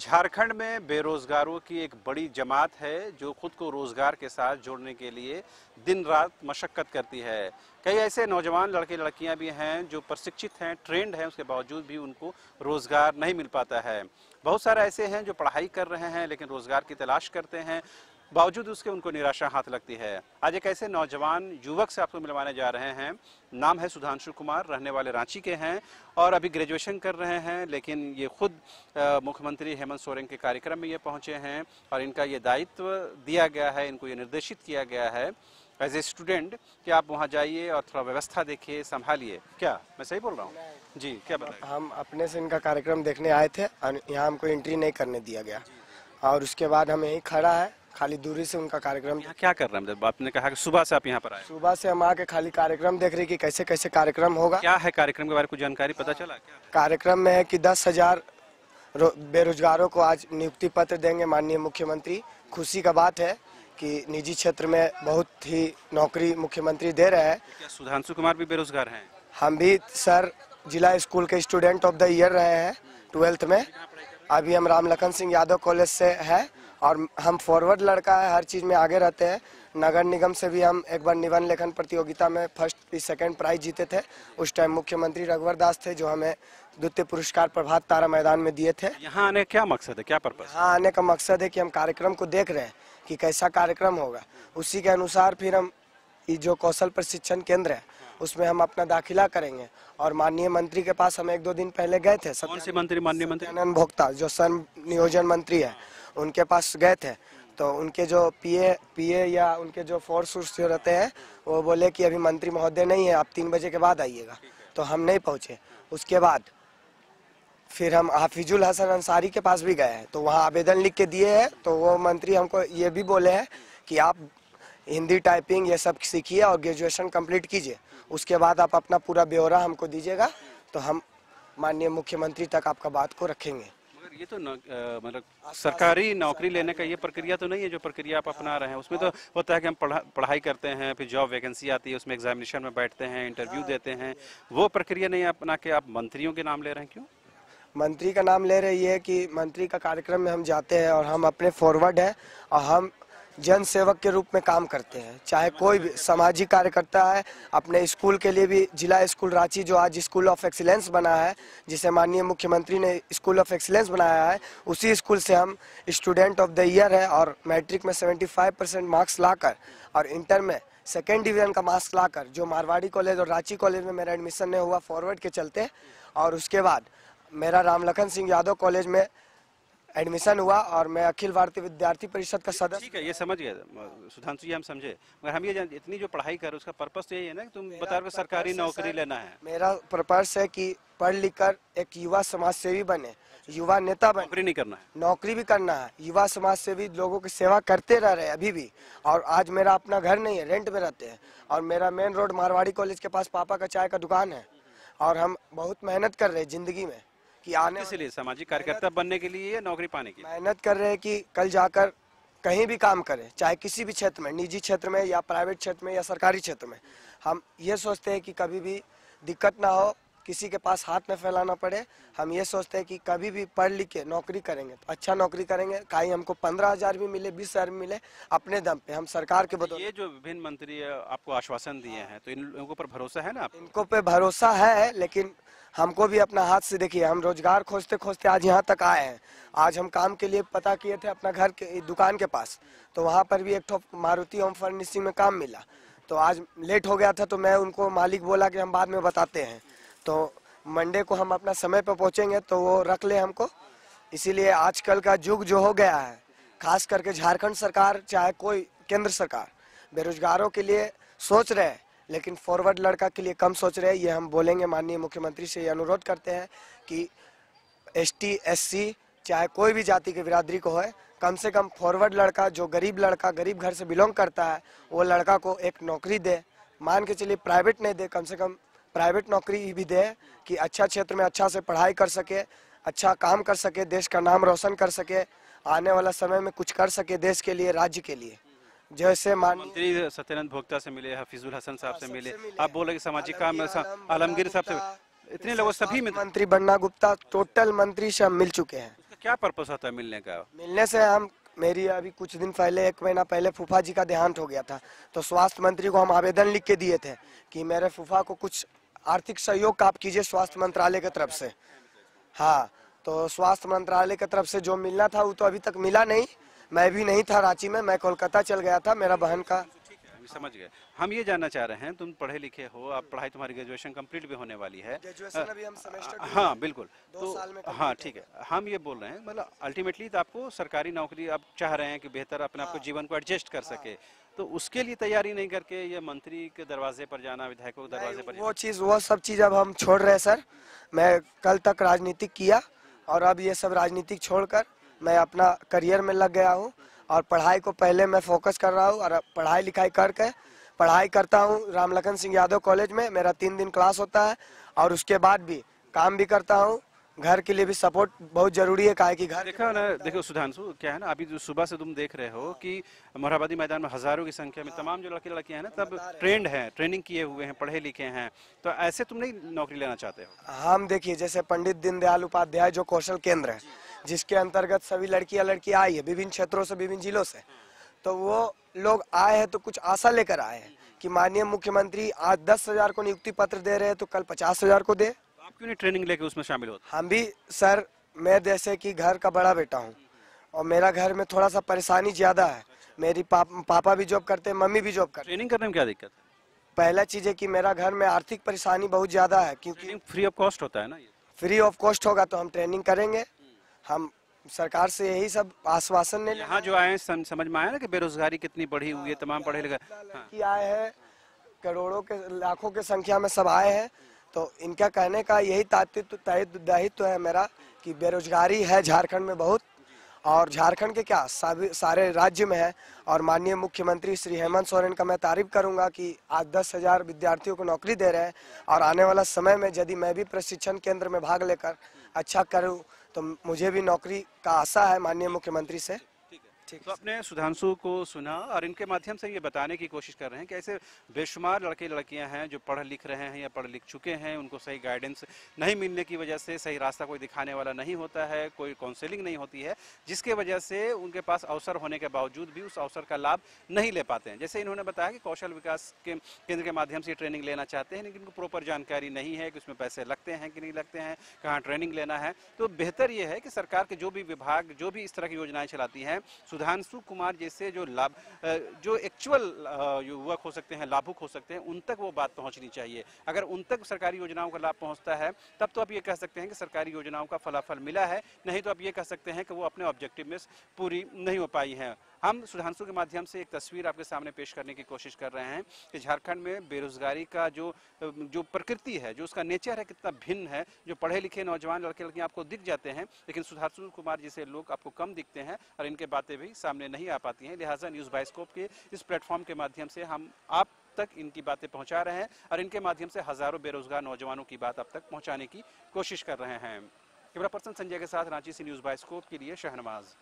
झारखंड में बेरोजगारों की एक बड़ी जमात है जो खुद को रोजगार के साथ जोड़ने के लिए दिन रात मशक्क़त करती है कई ऐसे नौजवान लड़के लड़कियां भी हैं जो प्रशिक्षित हैं ट्रेंड हैं उसके बावजूद भी उनको रोज़गार नहीं मिल पाता है बहुत सारे ऐसे हैं जो पढ़ाई कर रहे हैं लेकिन रोज़गार की तलाश करते हैं बावजूद उसके उनको निराशा हाथ लगती है आज एक ऐसे नौजवान युवक से आपको मिलवाने जा रहे हैं नाम है सुधांशु कुमार रहने वाले रांची के हैं और अभी ग्रेजुएशन कर रहे हैं लेकिन ये खुद मुख्यमंत्री हेमंत सोरेन के कार्यक्रम में ये पहुंचे हैं और इनका ये दायित्व दिया गया है इनको ये निर्देशित किया गया है एज ए स्टूडेंट कि आप वहाँ जाइए और थोड़ा व्यवस्था देखिए संभालिए क्या मैं सही बोल रहा हूँ जी क्या हम अपने से इनका कार्यक्रम देखने आए थे और यहाँ हमको एंट्री नहीं करने दिया गया और उसके बाद हम यहीं खड़ा है खाली दूरी से उनका कार्यक्रम क्या कर रहे हैं मतलब आपने कहा कि सुबह से आप यहाँ पर आए सुबह से हम आके खाली कार्यक्रम देख रहे हैं कि कैसे कैसे कार्यक्रम होगा क्या है कार्यक्रम के बारे में कुछ जानकारी पता चला कार्यक्रम में है कि दस हजार बेरोजगारों को आज नियुक्ति पत्र देंगे माननीय मुख्यमंत्री खुशी का बात है कि निजी क्षेत्र में बहुत ही नौकरी मुख्यमंत्री दे रहे हैं सुधांशु कुमार भी बेरोजगार हैं हम भी सर जिला स्कूल के स्टूडेंट ऑफ द ईयर रहे हैं ट्वेल्थ में अभी हम राम लखन सिंह यादव कॉलेज से है और हम फॉरवर्ड लड़का है हर चीज़ में आगे रहते हैं नगर निगम से भी हम एक बार निबंध लेखन प्रतियोगिता में फर्स्ट सेकंड प्राइज जीते थे उस टाइम मुख्यमंत्री रघुवर दास थे जो हमें द्वितीय पुरस्कार प्रभात तारा मैदान में दिए थे यहाँ आने क्या मकसद है क्या पर्पज यहाँ आने का मकसद है कि हम कार्यक्रम को देख रहे हैं कि कैसा कार्यक्रम होगा उसी के अनुसार फिर हम जो कौशल प्रशिक्षण केंद्र है उसमें हम अपना दाखिला करेंगे और माननीय मंत्री के पास हम एक दो दिन पहले गए थे कौन से मंत्री माननीय मंत्री भोक्ता जो सन नियोजन मंत्री है उनके पास गए थे तो उनके जो पीए पीए या उनके जो फोर्स वोर्स जो रहते हैं वो बोले कि अभी मंत्री महोदय नहीं है आप तीन बजे के बाद आइएगा तो हम नहीं पहुँचे उसके बाद फिर हम हाफिजुल हसन अंसारी के पास भी गए हैं तो वहाँ आवेदन लिख के दिए हैं तो वो मंत्री हमको ये भी बोले हैं कि आप हिंदी टाइपिंग ये सब सीखिए और ग्रेजुएशन कम्प्लीट कीजिए उसके बाद आप अपना पूरा ब्यौरा हमको दीजिएगा तो हम माननीय मुख्यमंत्री तक आपका बात को रखेंगे ये तो मतलब सरकारी नौकरी लेने का ये प्रक्रिया तो नहीं है जो प्रक्रिया आप अपना रहे हैं उसमें तो हाँ। होता है कि हम पढ़ा, पढ़ाई करते हैं फिर जॉब वैकेंसी आती है उसमें एग्जामिनेशन में बैठते हैं इंटरव्यू हाँ। देते हैं वो प्रक्रिया नहीं अपना के आप मंत्रियों के नाम ले रहे हैं क्यों मंत्री का नाम ले रहे ये है कि मंत्री का कार्यक्रम में हम जाते हैं और हम अपने फॉरवर्ड है और हम जन सेवक के रूप में काम करते हैं चाहे कोई भी सामाजिक कार्यकर्ता है अपने स्कूल के लिए भी जिला स्कूल रांची जो आज स्कूल ऑफ एक्सीलेंस बना है जिसे माननीय मुख्यमंत्री ने स्कूल ऑफ एक्सीलेंस बनाया है उसी स्कूल से हम स्टूडेंट ऑफ द ईयर है और मैट्रिक में 75 परसेंट मार्क्स लाकर और इंटर में सेकेंड डिवीजन का मार्क्स लाकर जो मारवाड़ी कॉलेज और रांची कॉलेज में मेरा एडमिशन नहीं हुआ फॉरवर्ड के चलते और उसके बाद मेरा राम लखन सिंह यादव कॉलेज में एडमिशन हुआ और मैं अखिल भारतीय विद्यार्थी परिषद का सदस्य ठीक है ये समझ गए सुधांशु जी हम समझे मगर हम ये इतनी जो पढ़ाई कर उसका पर्पस तो यही है ना कि तुम बता रहे सरकारी नौकरी लेना है मेरा पर्पस है कि पढ़ लिख कर एक युवा समाज सेवी बने अच्छा। युवा नेता बने नौकरी नहीं करना है नौकरी भी करना है युवा समाज सेवी लोगों की सेवा करते रह रहे अभी भी और आज मेरा अपना घर नहीं है रेंट में रहते हैं और मेरा मेन रोड मारवाड़ी कॉलेज के पास पापा का चाय का दुकान है और हम बहुत मेहनत कर रहे हैं जिंदगी में कि आने से लिए सामाजिक कार्यकर्ता बनने के लिए या नौकरी पाने के लिए मेहनत कर रहे हैं कि कल जाकर कहीं भी काम करें चाहे किसी भी क्षेत्र में निजी क्षेत्र में या प्राइवेट क्षेत्र में या सरकारी क्षेत्र में हम ये सोचते हैं कि कभी भी दिक्कत ना हो किसी के पास हाथ न फैलाना पड़े हम ये सोचते हैं कि कभी भी पढ़ लिख के नौकरी करेंगे तो अच्छा नौकरी करेंगे कहीं हमको पंद्रह हजार भी मिले बीस हजार भी मिले अपने दम पे हम सरकार के बदले ये जो विभिन्न मंत्री आपको आश्वासन दिए हैं तो इन लोगों पर भरोसा है ना आप? इनको पे भरोसा है लेकिन हमको भी अपना हाथ से देखिए हम रोजगार खोजते खोजते आज यहाँ तक आए हैं आज हम काम के लिए पता किए थे अपना घर के दुकान के पास तो वहाँ पर भी एक मारुति होम फर्निशिंग में काम मिला तो आज लेट हो गया था तो मैं उनको मालिक बोला कि हम बाद में बताते हैं तो मंडे को हम अपना समय पर पहुँचेंगे तो वो रख ले हमको इसीलिए आजकल का युग जो हो गया है खास करके झारखंड सरकार चाहे कोई केंद्र सरकार बेरोजगारों के लिए सोच रहे हैं लेकिन फॉरवर्ड लड़का के लिए कम सोच रहे हैं ये हम बोलेंगे माननीय मुख्यमंत्री से ये अनुरोध करते हैं कि एस टी एस सी चाहे कोई भी जाति की बिरादरी को है कम से कम फॉरवर्ड लड़का जो गरीब लड़का गरीब घर से बिलोंग करता है वो लड़का को एक नौकरी दे मान के चलिए प्राइवेट नहीं दे कम से कम प्राइवेट नौकरी भी दे कि अच्छा क्षेत्र में अच्छा से पढ़ाई कर सके अच्छा काम कर सके देश का नाम रोशन कर सके आने वाला समय में कुछ कर सके देश के लिए राज्य के लिए जैसे मंत्री सत्यानंद भोक्ता से मिले हफीजुल हसन साहब हाँ, से मिले आप बोले कि सामाजिक काम आलमगीर साहब से इतने लोगों सभी में मंत्री बन्ना गुप्ता टोटल मंत्री से हम मिल चुके हैं क्या पर्पज होता है मिलने का मिलने से हम मेरी अभी कुछ दिन पहले एक महीना पहले फूफा जी का देहांत हो गया था तो स्वास्थ्य मंत्री को हम आवेदन लिख के दिए थे कि मेरे फूफा को कुछ आर्थिक सहयोग का आप कीजिए स्वास्थ्य मंत्रालय की तरफ से हाँ तो स्वास्थ्य मंत्रालय की तरफ से जो मिलना था वो तो अभी तक मिला नहीं मैं भी नहीं था रांची में मैं कोलकाता चल गया था मेरा बहन का समझ गए हम ये जानना चाह रहे हैं तुम पढ़े लिखे हो आप पढ़ाई तुम्हारी ग्रेजुएशन कंप्लीट भी होने वाली है ग्रेजुएशन हाँ बिल्कुल तो हाँ ठीक है हम ये बोल रहे हैं मतलब अल्टीमेटली तो आपको सरकारी नौकरी आप चाह रहे हैं कि बेहतर अपने हाँ, आपको जीवन को एडजस्ट कर हाँ, सके तो उसके लिए तैयारी नहीं करके ये मंत्री के दरवाजे पर जाना विधायकों के दरवाजे पर वो चीज़ वो सब चीज़ अब हम छोड़ रहे हैं सर मैं कल तक राजनीतिक किया और अब ये सब राजनीतिक छोड़कर मैं अपना करियर में लग गया हूँ और पढ़ाई को पहले मैं फोकस कर रहा हूँ और पढ़ाई लिखाई करके पढ़ाई करता हूँ रामलखन सिंह यादव कॉलेज में मेरा तीन दिन क्लास होता है और उसके बाद भी काम भी करता हूँ घर के लिए भी सपोर्ट बहुत जरूरी है काहे कि घर देखो ना देखो सुधांशु क्या है ना अभी जो सुबह से तुम देख रहे हो कि मोराबादी मैदान में हजारों की संख्या में तमाम जो लड़के लड़कियां हैं ना तब ट्रेंड हैं ट्रेनिंग किए हुए हैं पढ़े लिखे हैं तो ऐसे तुम नहीं नौकरी लेना चाहते हो हम देखिए जैसे पंडित दीनदयाल उपाध्याय जो कौशल केंद्र है जिसके अंतर्गत सभी लड़कियाँ लड़कियाँ आई है विभिन्न क्षेत्रों से विभिन्न जिलों से तो वो लोग आए हैं तो कुछ आशा लेकर आए हैं कि माननीय मुख्यमंत्री आज दस हजार को नियुक्ति पत्र दे रहे हैं तो कल पचास हजार को दे आप क्यों नहीं ट्रेनिंग लेके उसमें शामिल होते हम भी सर मैं जैसे कि घर का बड़ा बेटा हूँ और मेरा घर में थोड़ा सा परेशानी ज़्यादा है मेरी पाप, पापा भी जॉब करते हैं मम्मी भी जॉब करते ट्रेनिंग करने में क्या दिक्कत है पहला चीज़ है कि मेरा घर में आर्थिक परेशानी बहुत ज़्यादा है क्योंकि फ्री ऑफ कॉस्ट होता है ना फ्री ऑफ कॉस्ट होगा तो हम ट्रेनिंग करेंगे हम सरकार से यही सब आश्वासन ने यहाँ जो आए समझ में आया ना कि बेरोजगारी कितनी बढ़ी हुई है तमाम पढ़े लिखे हाँ। आए हैं करोड़ों के लाखों के संख्या में सब आए हैं तो इनका कहने का यही दायित्व है मेरा कि बेरोजगारी है झारखंड में बहुत और झारखंड के क्या सारे राज्य में है और माननीय मुख्यमंत्री श्री हेमंत सोरेन का मैं तारीफ करूंगा कि आज दस हजार विद्यार्थियों को नौकरी दे रहे हैं और आने वाला समय में यदि मैं भी प्रशिक्षण केंद्र में भाग लेकर अच्छा करूं तो मुझे भी नौकरी का आशा है माननीय मुख्यमंत्री से ठीक तो आपने सुधांशु को सुना और इनके माध्यम से ये बताने की कोशिश कर रहे हैं कि ऐसे बेशुमार लड़के लड़कियां हैं जो पढ़ लिख रहे हैं या पढ़ लिख चुके हैं उनको सही गाइडेंस नहीं मिलने की वजह से सही रास्ता कोई दिखाने वाला नहीं होता है कोई काउंसलिंग नहीं होती है जिसके वजह से उनके पास अवसर होने के बावजूद भी उस अवसर का लाभ नहीं ले पाते हैं जैसे इन्होंने बताया कि कौशल विकास के केंद्र के माध्यम से ट्रेनिंग लेना चाहते हैं लेकिन उनको प्रॉपर जानकारी नहीं है कि उसमें पैसे लगते हैं कि नहीं लगते हैं कहाँ ट्रेनिंग लेना है तो बेहतर ये है कि सरकार के जो भी विभाग जो भी इस तरह की योजनाएं चलाती हैं सुधांशु कुमार जैसे जो लाभ जो एक्चुअल युवक हो सकते हैं लाभुक हो सकते हैं उन तक वो बात पहुंचनी चाहिए अगर उन तक सरकारी योजनाओं का लाभ पहुंचता है तब तो आप ये कह सकते हैं कि सरकारी योजनाओं का फलाफल मिला है नहीं तो आप ये कह सकते हैं कि वो अपने ऑब्जेक्टिव में पूरी नहीं हो पाई है हम सुधांशु के माध्यम से एक तस्वीर आपके सामने पेश करने की कोशिश कर रहे हैं कि झारखंड में बेरोजगारी का जो जो प्रकृति है जो उसका नेचर है कितना भिन्न है जो पढ़े लिखे नौजवान लड़के लड़कियाँ आपको दिख जाते हैं लेकिन सुधांशु कुमार जैसे लोग आपको कम दिखते हैं और इनके बातें भी भी सामने नहीं आ पाती हैं लिहाजा न्यूज़ बाइस्कोप के इस प्लेटफॉर्म के माध्यम से हम आप तक इनकी बातें पहुंचा रहे हैं और इनके माध्यम से हज़ारों बेरोजगार नौजवानों की बात अब तक पहुंचाने की कोशिश कर रहे हैं कैमरा पर्सन संजय के साथ रांची से न्यूज़ बाइस्कोप के लिए शहनवाज